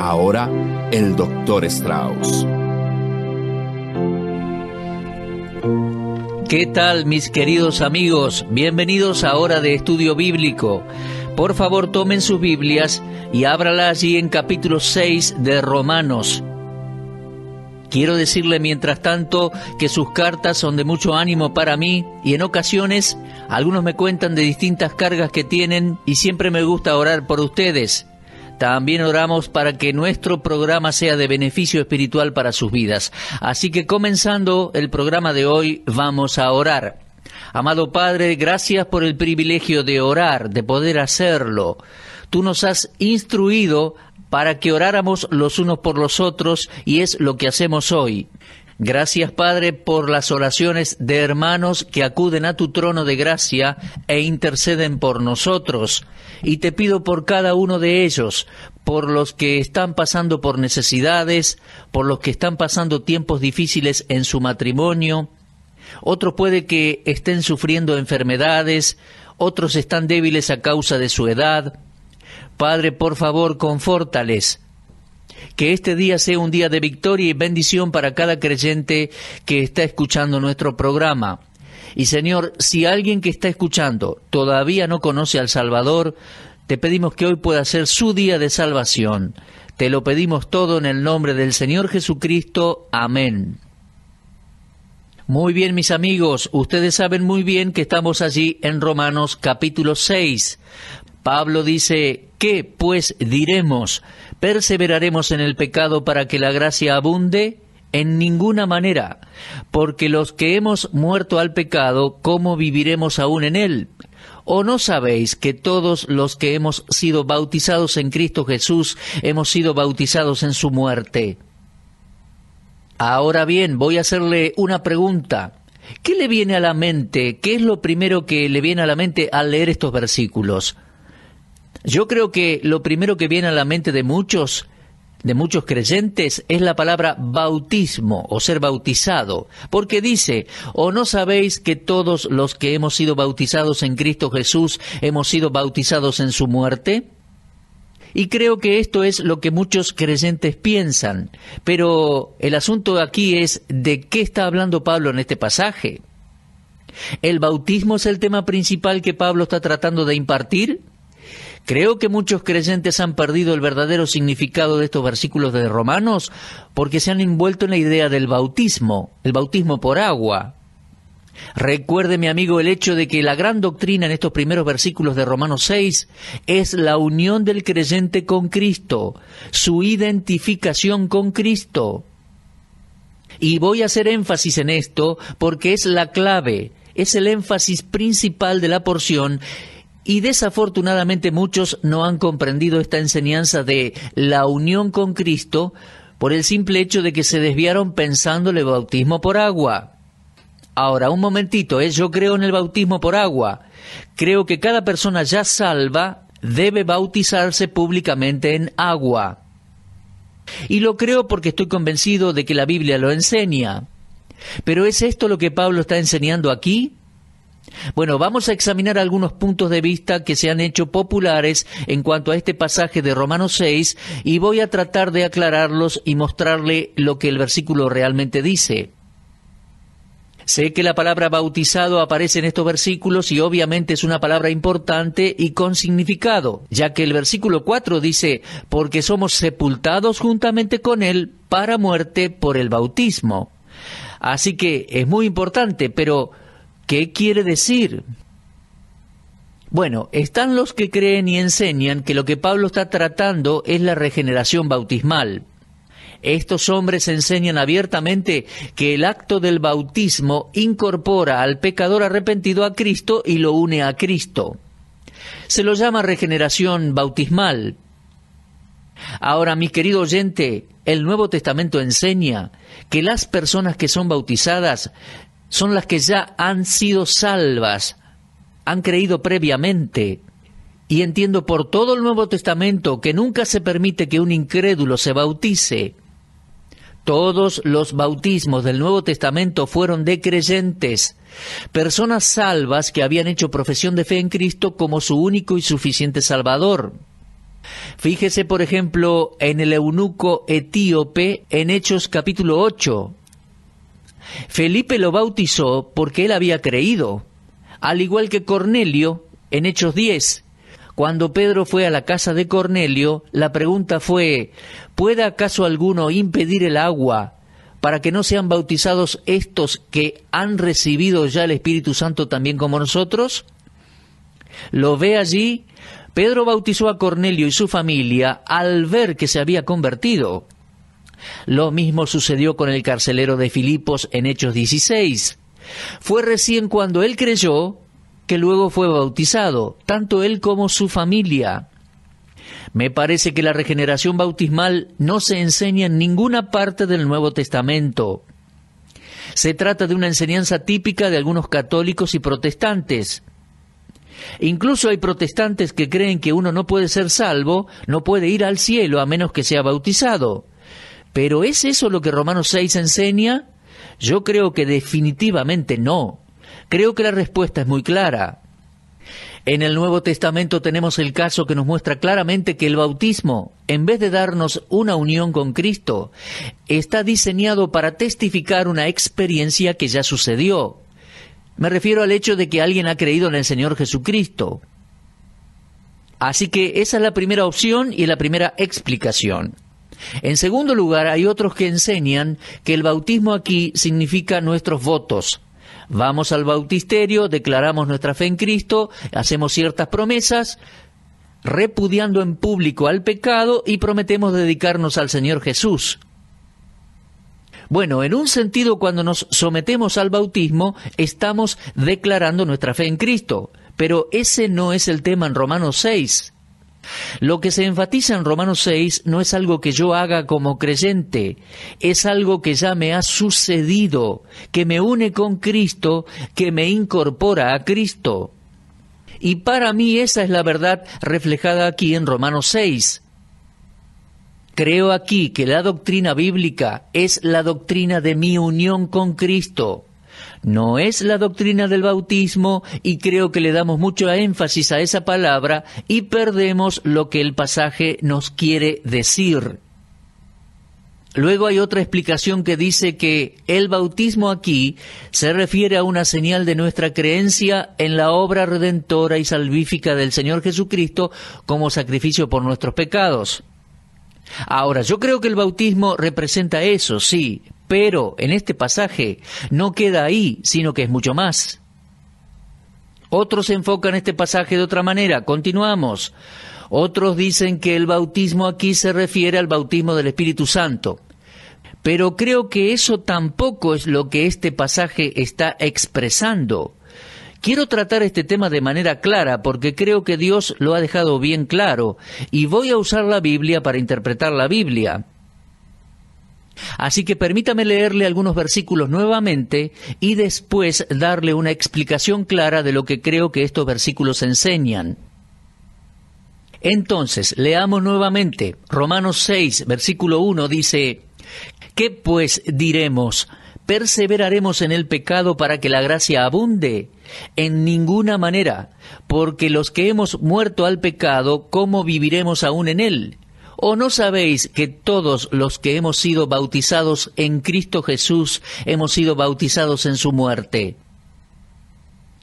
ahora el doctor Strauss. ¿Qué tal mis queridos amigos? Bienvenidos a Hora de Estudio Bíblico. Por favor tomen sus Biblias y ábrala allí en capítulo 6 de Romanos. Quiero decirle mientras tanto que sus cartas son de mucho ánimo para mí y en ocasiones algunos me cuentan de distintas cargas que tienen y siempre me gusta orar por ustedes. También oramos para que nuestro programa sea de beneficio espiritual para sus vidas. Así que comenzando el programa de hoy, vamos a orar. Amado Padre, gracias por el privilegio de orar, de poder hacerlo. Tú nos has instruido para que oráramos los unos por los otros y es lo que hacemos hoy. Gracias, Padre, por las oraciones de hermanos que acuden a tu trono de gracia e interceden por nosotros. Y te pido por cada uno de ellos, por los que están pasando por necesidades, por los que están pasando tiempos difíciles en su matrimonio. Otros puede que estén sufriendo enfermedades, otros están débiles a causa de su edad. Padre, por favor, confórtales que este día sea un día de victoria y bendición para cada creyente que está escuchando nuestro programa. Y Señor, si alguien que está escuchando todavía no conoce al Salvador, te pedimos que hoy pueda ser su día de salvación. Te lo pedimos todo en el nombre del Señor Jesucristo. Amén. Muy bien, mis amigos, ustedes saben muy bien que estamos allí en Romanos capítulo 6 Pablo dice, ¿qué pues diremos? ¿Perseveraremos en el pecado para que la gracia abunde? En ninguna manera, porque los que hemos muerto al pecado, ¿cómo viviremos aún en él? ¿O no sabéis que todos los que hemos sido bautizados en Cristo Jesús hemos sido bautizados en su muerte? Ahora bien, voy a hacerle una pregunta. ¿Qué le viene a la mente? ¿Qué es lo primero que le viene a la mente al leer estos versículos? Yo creo que lo primero que viene a la mente de muchos de muchos creyentes es la palabra bautismo o ser bautizado, porque dice, ¿o no sabéis que todos los que hemos sido bautizados en Cristo Jesús hemos sido bautizados en su muerte? Y creo que esto es lo que muchos creyentes piensan, pero el asunto aquí es de qué está hablando Pablo en este pasaje. ¿El bautismo es el tema principal que Pablo está tratando de impartir? Creo que muchos creyentes han perdido el verdadero significado de estos versículos de Romanos porque se han envuelto en la idea del bautismo, el bautismo por agua. Recuerde, mi amigo, el hecho de que la gran doctrina en estos primeros versículos de Romanos 6 es la unión del creyente con Cristo, su identificación con Cristo. Y voy a hacer énfasis en esto porque es la clave, es el énfasis principal de la porción y desafortunadamente muchos no han comprendido esta enseñanza de la unión con Cristo por el simple hecho de que se desviaron pensando en el bautismo por agua. Ahora, un momentito, ¿eh? yo creo en el bautismo por agua. Creo que cada persona ya salva debe bautizarse públicamente en agua. Y lo creo porque estoy convencido de que la Biblia lo enseña. Pero ¿es esto lo que Pablo está enseñando aquí? Bueno, vamos a examinar algunos puntos de vista que se han hecho populares en cuanto a este pasaje de Romanos 6 y voy a tratar de aclararlos y mostrarle lo que el versículo realmente dice. Sé que la palabra bautizado aparece en estos versículos y obviamente es una palabra importante y con significado, ya que el versículo 4 dice, porque somos sepultados juntamente con Él para muerte por el bautismo. Así que es muy importante, pero ¿Qué quiere decir? Bueno, están los que creen y enseñan que lo que Pablo está tratando es la regeneración bautismal. Estos hombres enseñan abiertamente que el acto del bautismo incorpora al pecador arrepentido a Cristo y lo une a Cristo. Se lo llama regeneración bautismal. Ahora, mi querido oyente, el Nuevo Testamento enseña que las personas que son bautizadas son las que ya han sido salvas, han creído previamente. Y entiendo por todo el Nuevo Testamento que nunca se permite que un incrédulo se bautice. Todos los bautismos del Nuevo Testamento fueron de creyentes, personas salvas que habían hecho profesión de fe en Cristo como su único y suficiente Salvador. Fíjese, por ejemplo, en el eunuco etíope en Hechos capítulo 8, Felipe lo bautizó porque él había creído, al igual que Cornelio en Hechos 10. Cuando Pedro fue a la casa de Cornelio, la pregunta fue, ¿puede acaso alguno impedir el agua para que no sean bautizados estos que han recibido ya el Espíritu Santo también como nosotros? Lo ve allí, Pedro bautizó a Cornelio y su familia al ver que se había convertido. Lo mismo sucedió con el carcelero de Filipos en Hechos 16. Fue recién cuando él creyó que luego fue bautizado, tanto él como su familia. Me parece que la regeneración bautismal no se enseña en ninguna parte del Nuevo Testamento. Se trata de una enseñanza típica de algunos católicos y protestantes. Incluso hay protestantes que creen que uno no puede ser salvo, no puede ir al cielo a menos que sea bautizado. Pero ¿es eso lo que Romanos 6 enseña? Yo creo que definitivamente no. Creo que la respuesta es muy clara. En el Nuevo Testamento tenemos el caso que nos muestra claramente que el bautismo, en vez de darnos una unión con Cristo, está diseñado para testificar una experiencia que ya sucedió. Me refiero al hecho de que alguien ha creído en el Señor Jesucristo. Así que esa es la primera opción y la primera explicación. En segundo lugar, hay otros que enseñan que el bautismo aquí significa nuestros votos. Vamos al bautisterio, declaramos nuestra fe en Cristo, hacemos ciertas promesas, repudiando en público al pecado y prometemos dedicarnos al Señor Jesús. Bueno, en un sentido cuando nos sometemos al bautismo estamos declarando nuestra fe en Cristo, pero ese no es el tema en Romanos 6. Lo que se enfatiza en Romanos 6 no es algo que yo haga como creyente, es algo que ya me ha sucedido, que me une con Cristo, que me incorpora a Cristo. Y para mí esa es la verdad reflejada aquí en Romanos 6. Creo aquí que la doctrina bíblica es la doctrina de mi unión con Cristo. No es la doctrina del bautismo y creo que le damos mucho énfasis a esa palabra y perdemos lo que el pasaje nos quiere decir. Luego hay otra explicación que dice que el bautismo aquí se refiere a una señal de nuestra creencia en la obra redentora y salvífica del Señor Jesucristo como sacrificio por nuestros pecados. Ahora, yo creo que el bautismo representa eso, sí, pero en este pasaje no queda ahí, sino que es mucho más. Otros enfocan este pasaje de otra manera. Continuamos. Otros dicen que el bautismo aquí se refiere al bautismo del Espíritu Santo. Pero creo que eso tampoco es lo que este pasaje está expresando. Quiero tratar este tema de manera clara porque creo que Dios lo ha dejado bien claro y voy a usar la Biblia para interpretar la Biblia. Así que permítame leerle algunos versículos nuevamente y después darle una explicación clara de lo que creo que estos versículos enseñan. Entonces, leamos nuevamente. Romanos 6, versículo 1 dice, ¿Qué pues diremos? ¿Perseveraremos en el pecado para que la gracia abunde? En ninguna manera, porque los que hemos muerto al pecado, ¿cómo viviremos aún en él? ¿O no sabéis que todos los que hemos sido bautizados en Cristo Jesús hemos sido bautizados en su muerte?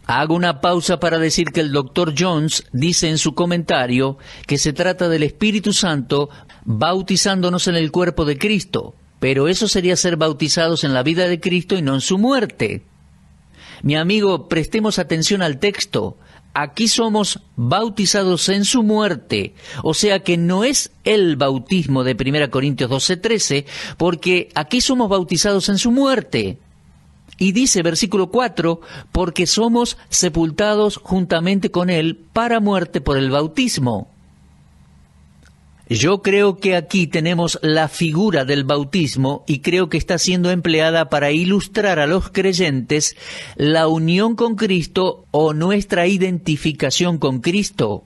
Hago una pausa para decir que el doctor Jones dice en su comentario que se trata del Espíritu Santo bautizándonos en el cuerpo de Cristo, pero eso sería ser bautizados en la vida de Cristo y no en su muerte. Mi amigo, prestemos atención al texto aquí somos bautizados en su muerte. O sea que no es el bautismo de 1 Corintios 12:13, porque aquí somos bautizados en su muerte. Y dice versículo 4, porque somos sepultados juntamente con él para muerte por el bautismo yo creo que aquí tenemos la figura del bautismo y creo que está siendo empleada para ilustrar a los creyentes la unión con Cristo o nuestra identificación con Cristo.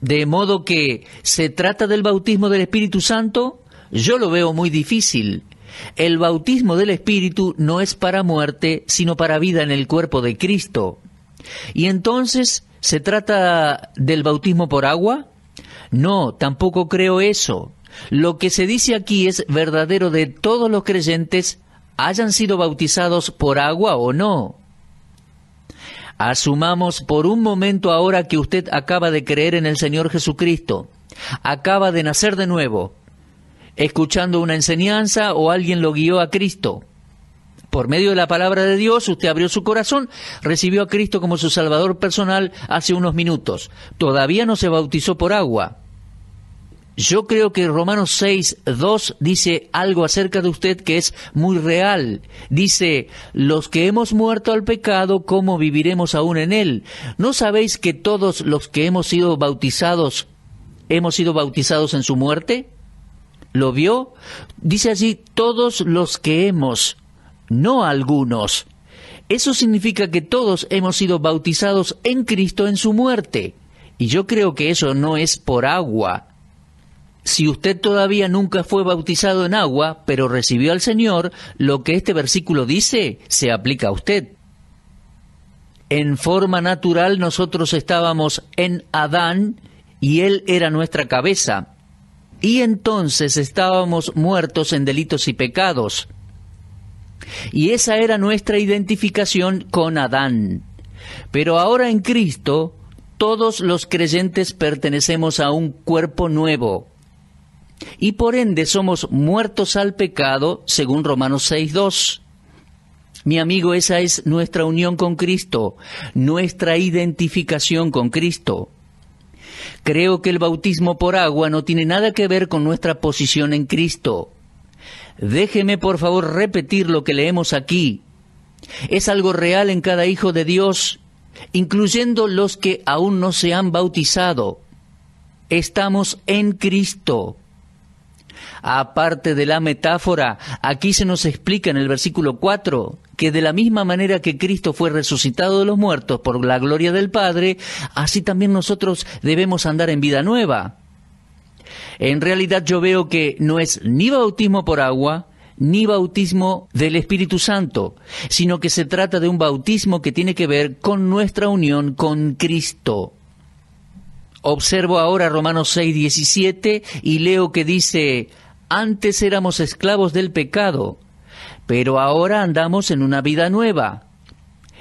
De modo que se trata del bautismo del Espíritu Santo, yo lo veo muy difícil. El bautismo del Espíritu no es para muerte, sino para vida en el cuerpo de Cristo. Y entonces, ¿se trata del bautismo por agua? No, tampoco creo eso. Lo que se dice aquí es verdadero de todos los creyentes, hayan sido bautizados por agua o no. Asumamos por un momento ahora que usted acaba de creer en el Señor Jesucristo, acaba de nacer de nuevo, escuchando una enseñanza o alguien lo guió a Cristo. Por medio de la palabra de Dios, usted abrió su corazón, recibió a Cristo como su Salvador personal hace unos minutos. Todavía no se bautizó por agua. Yo creo que Romanos 6, 2 dice algo acerca de usted que es muy real. Dice, los que hemos muerto al pecado, ¿cómo viviremos aún en él? ¿No sabéis que todos los que hemos sido bautizados, hemos sido bautizados en su muerte? ¿Lo vio? Dice así, todos los que hemos no algunos. Eso significa que todos hemos sido bautizados en Cristo en su muerte. Y yo creo que eso no es por agua. Si usted todavía nunca fue bautizado en agua, pero recibió al Señor, lo que este versículo dice se aplica a usted. En forma natural nosotros estábamos en Adán y él era nuestra cabeza. Y entonces estábamos muertos en delitos y pecados. Y esa era nuestra identificación con Adán. Pero ahora en Cristo, todos los creyentes pertenecemos a un cuerpo nuevo. Y por ende somos muertos al pecado, según Romanos 6.2. Mi amigo, esa es nuestra unión con Cristo, nuestra identificación con Cristo. Creo que el bautismo por agua no tiene nada que ver con nuestra posición en Cristo. Déjeme por favor repetir lo que leemos aquí. Es algo real en cada hijo de Dios, incluyendo los que aún no se han bautizado. Estamos en Cristo. Aparte de la metáfora, aquí se nos explica en el versículo 4 que de la misma manera que Cristo fue resucitado de los muertos por la gloria del Padre, así también nosotros debemos andar en vida nueva. En realidad yo veo que no es ni bautismo por agua, ni bautismo del Espíritu Santo, sino que se trata de un bautismo que tiene que ver con nuestra unión con Cristo. Observo ahora Romanos 6, 17 y leo que dice, antes éramos esclavos del pecado, pero ahora andamos en una vida nueva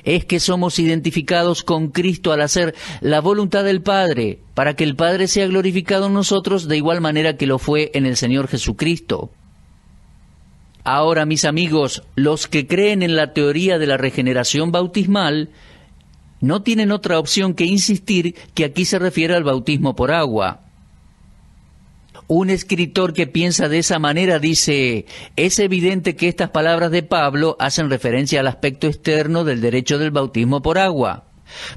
es que somos identificados con Cristo al hacer la voluntad del Padre, para que el Padre sea glorificado en nosotros de igual manera que lo fue en el Señor Jesucristo. Ahora, mis amigos, los que creen en la teoría de la regeneración bautismal no tienen otra opción que insistir que aquí se refiere al bautismo por agua. Un escritor que piensa de esa manera dice, es evidente que estas palabras de Pablo hacen referencia al aspecto externo del derecho del bautismo por agua.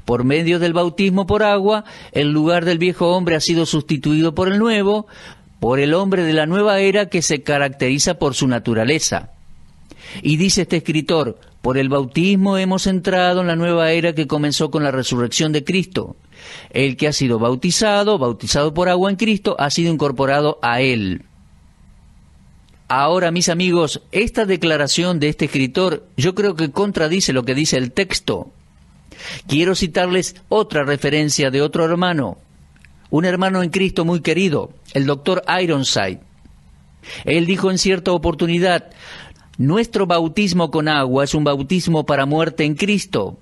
Por medio del bautismo por agua, el lugar del viejo hombre ha sido sustituido por el nuevo, por el hombre de la nueva era que se caracteriza por su naturaleza. Y dice este escritor, por el bautismo hemos entrado en la nueva era que comenzó con la resurrección de Cristo. El que ha sido bautizado, bautizado por agua en Cristo, ha sido incorporado a Él. Ahora, mis amigos, esta declaración de este escritor yo creo que contradice lo que dice el texto. Quiero citarles otra referencia de otro hermano, un hermano en Cristo muy querido, el doctor Ironside. Él dijo en cierta oportunidad, nuestro bautismo con agua es un bautismo para muerte en Cristo,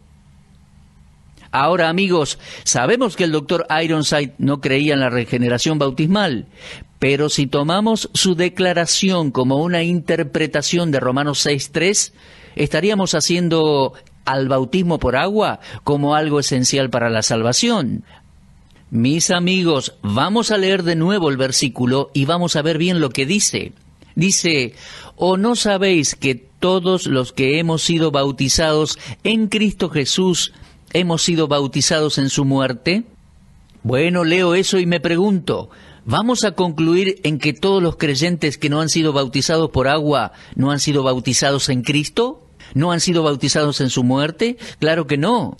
Ahora, amigos, sabemos que el doctor Ironside no creía en la regeneración bautismal, pero si tomamos su declaración como una interpretación de Romanos 6.3, estaríamos haciendo al bautismo por agua como algo esencial para la salvación. Mis amigos, vamos a leer de nuevo el versículo y vamos a ver bien lo que dice. Dice, ¿o no sabéis que todos los que hemos sido bautizados en Cristo Jesús hemos sido bautizados en su muerte? Bueno, leo eso y me pregunto, ¿vamos a concluir en que todos los creyentes que no han sido bautizados por agua no han sido bautizados en Cristo? ¿No han sido bautizados en su muerte? Claro que no.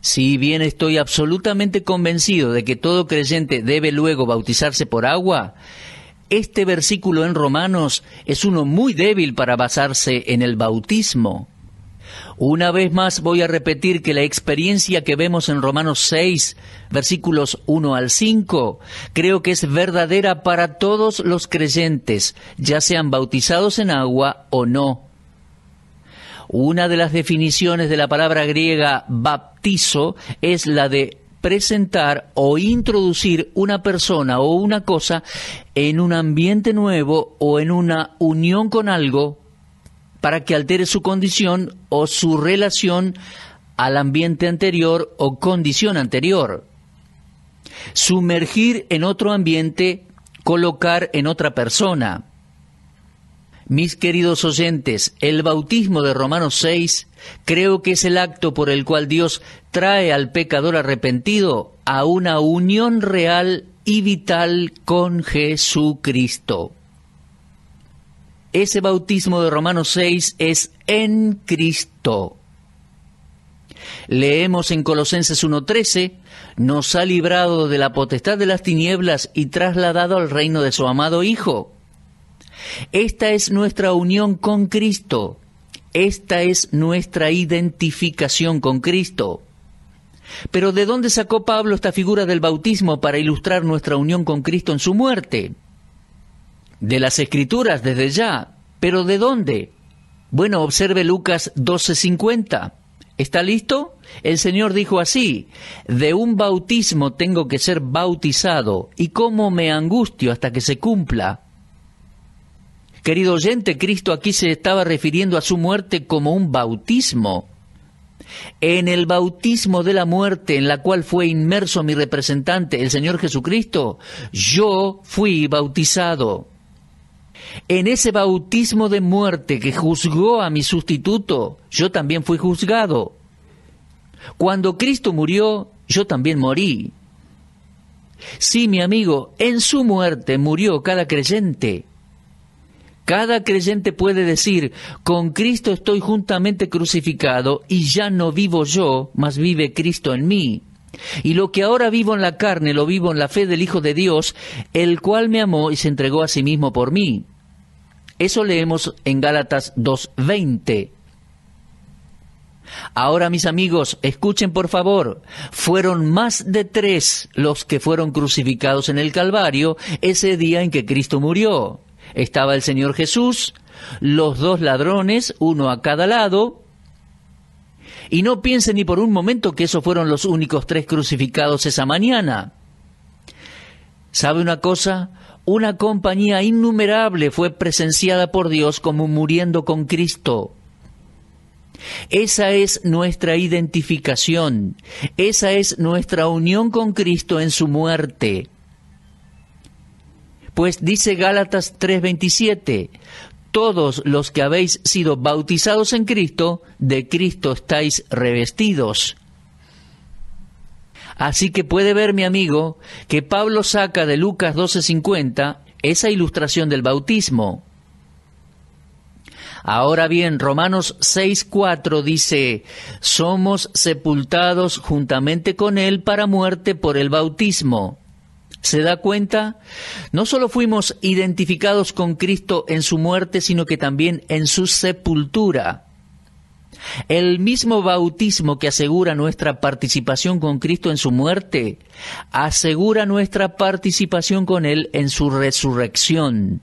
Si bien estoy absolutamente convencido de que todo creyente debe luego bautizarse por agua, este versículo en Romanos es uno muy débil para basarse en el bautismo. Una vez más voy a repetir que la experiencia que vemos en Romanos 6, versículos 1 al 5, creo que es verdadera para todos los creyentes, ya sean bautizados en agua o no. Una de las definiciones de la palabra griega baptizo es la de presentar o introducir una persona o una cosa en un ambiente nuevo o en una unión con algo para que altere su condición o su relación al ambiente anterior o condición anterior. Sumergir en otro ambiente, colocar en otra persona. Mis queridos oyentes, el bautismo de Romanos 6 creo que es el acto por el cual Dios trae al pecador arrepentido a una unión real y vital con Jesucristo. Ese bautismo de Romanos 6 es en Cristo. Leemos en Colosenses 1.13, nos ha librado de la potestad de las tinieblas y trasladado al reino de su amado Hijo. Esta es nuestra unión con Cristo. Esta es nuestra identificación con Cristo. Pero ¿de dónde sacó Pablo esta figura del bautismo para ilustrar nuestra unión con Cristo en su muerte? de las Escrituras desde ya. ¿Pero de dónde? Bueno, observe Lucas 12:50. ¿Está listo? El Señor dijo así, de un bautismo tengo que ser bautizado, y cómo me angustio hasta que se cumpla. Querido oyente, Cristo aquí se estaba refiriendo a su muerte como un bautismo. En el bautismo de la muerte en la cual fue inmerso mi representante, el Señor Jesucristo, yo fui bautizado. En ese bautismo de muerte que juzgó a mi sustituto, yo también fui juzgado. Cuando Cristo murió, yo también morí. Sí, mi amigo, en su muerte murió cada creyente. Cada creyente puede decir, con Cristo estoy juntamente crucificado y ya no vivo yo, mas vive Cristo en mí. Y lo que ahora vivo en la carne, lo vivo en la fe del Hijo de Dios, el cual me amó y se entregó a sí mismo por mí. Eso leemos en Gálatas 2.20. Ahora mis amigos, escuchen por favor, fueron más de tres los que fueron crucificados en el Calvario ese día en que Cristo murió. Estaba el Señor Jesús, los dos ladrones, uno a cada lado, y no piense ni por un momento que esos fueron los únicos tres crucificados esa mañana. ¿Sabe una cosa? Una compañía innumerable fue presenciada por Dios como muriendo con Cristo. Esa es nuestra identificación, esa es nuestra unión con Cristo en su muerte. Pues dice Gálatas 3:27, todos los que habéis sido bautizados en Cristo, de Cristo estáis revestidos. Así que puede ver mi amigo que Pablo saca de Lucas 12:50 esa ilustración del bautismo. Ahora bien, Romanos 6:4 dice, somos sepultados juntamente con él para muerte por el bautismo se da cuenta, no solo fuimos identificados con Cristo en su muerte, sino que también en su sepultura. El mismo bautismo que asegura nuestra participación con Cristo en su muerte, asegura nuestra participación con Él en su resurrección.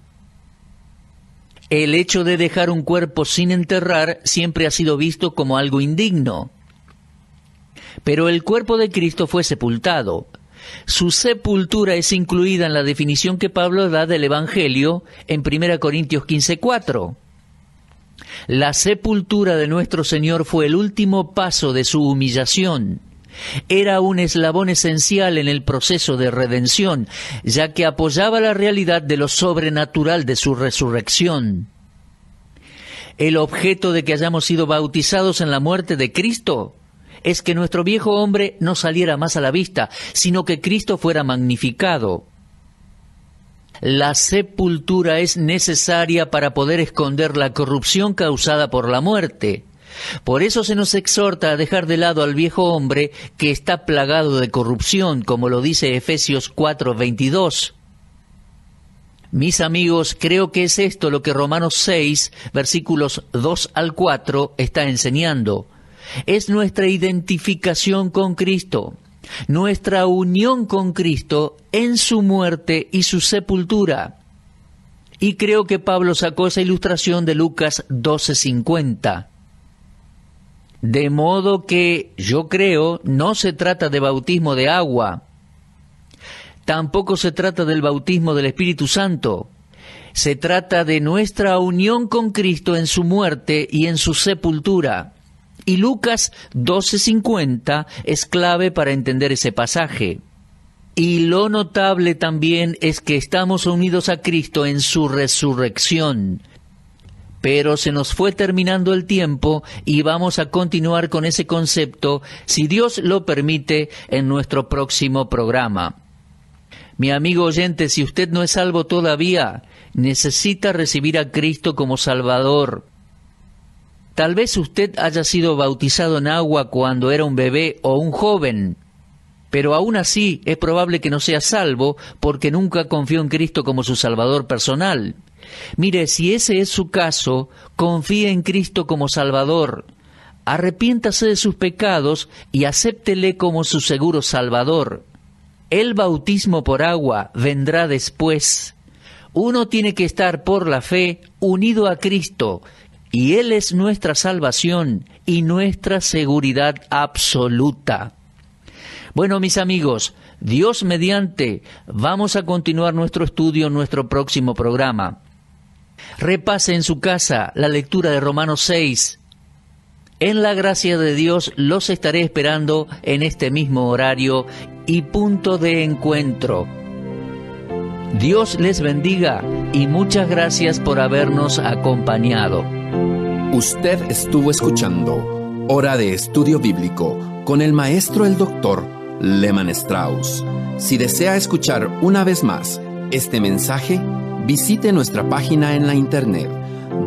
El hecho de dejar un cuerpo sin enterrar siempre ha sido visto como algo indigno. Pero el cuerpo de Cristo fue sepultado, su sepultura es incluida en la definición que Pablo da del Evangelio en 1 Corintios 15:4. La sepultura de nuestro Señor fue el último paso de su humillación. Era un eslabón esencial en el proceso de redención, ya que apoyaba la realidad de lo sobrenatural de su resurrección. El objeto de que hayamos sido bautizados en la muerte de Cristo es que nuestro viejo hombre no saliera más a la vista, sino que Cristo fuera magnificado. La sepultura es necesaria para poder esconder la corrupción causada por la muerte. Por eso se nos exhorta a dejar de lado al viejo hombre que está plagado de corrupción, como lo dice Efesios 4:22. Mis amigos, creo que es esto lo que Romanos 6, versículos 2 al 4, está enseñando es nuestra identificación con Cristo, nuestra unión con Cristo en su muerte y su sepultura. Y creo que Pablo sacó esa ilustración de Lucas 12:50. De modo que, yo creo, no se trata de bautismo de agua, tampoco se trata del bautismo del Espíritu Santo, se trata de nuestra unión con Cristo en su muerte y en su sepultura. Y Lucas 12:50 es clave para entender ese pasaje. Y lo notable también es que estamos unidos a Cristo en su resurrección. Pero se nos fue terminando el tiempo y vamos a continuar con ese concepto, si Dios lo permite, en nuestro próximo programa. Mi amigo oyente, si usted no es salvo todavía, necesita recibir a Cristo como Salvador. Tal vez usted haya sido bautizado en agua cuando era un bebé o un joven, pero aún así es probable que no sea salvo porque nunca confió en Cristo como su Salvador personal. Mire, si ese es su caso, confíe en Cristo como Salvador. Arrepiéntase de sus pecados y acéptele como su seguro Salvador. El bautismo por agua vendrá después. Uno tiene que estar por la fe unido a Cristo, y Él es nuestra salvación y nuestra seguridad absoluta. Bueno, mis amigos, Dios mediante, vamos a continuar nuestro estudio en nuestro próximo programa. Repase en su casa la lectura de Romanos 6. En la gracia de Dios los estaré esperando en este mismo horario y punto de encuentro. Dios les bendiga y muchas gracias por habernos acompañado. Usted estuvo escuchando Hora de Estudio Bíblico con el maestro el doctor Lehman Strauss. Si desea escuchar una vez más este mensaje, visite nuestra página en la internet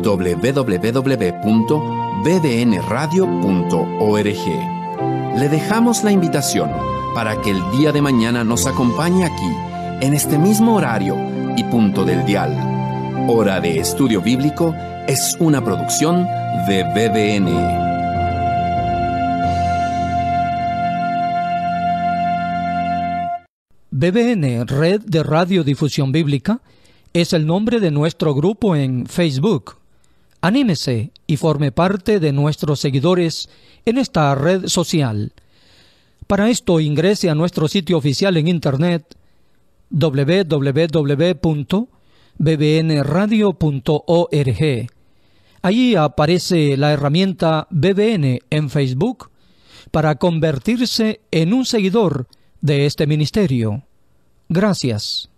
www.bdnradio.org. Le dejamos la invitación para que el día de mañana nos acompañe aquí, en este mismo horario y punto del dial Hora de Estudio Bíblico es una producción de BBN. BBN, Red de Radiodifusión Bíblica, es el nombre de nuestro grupo en Facebook. Anímese y forme parte de nuestros seguidores en esta red social. Para esto ingrese a nuestro sitio oficial en internet www bbnradio.org. Allí aparece la herramienta BBN en Facebook para convertirse en un seguidor de este ministerio. Gracias.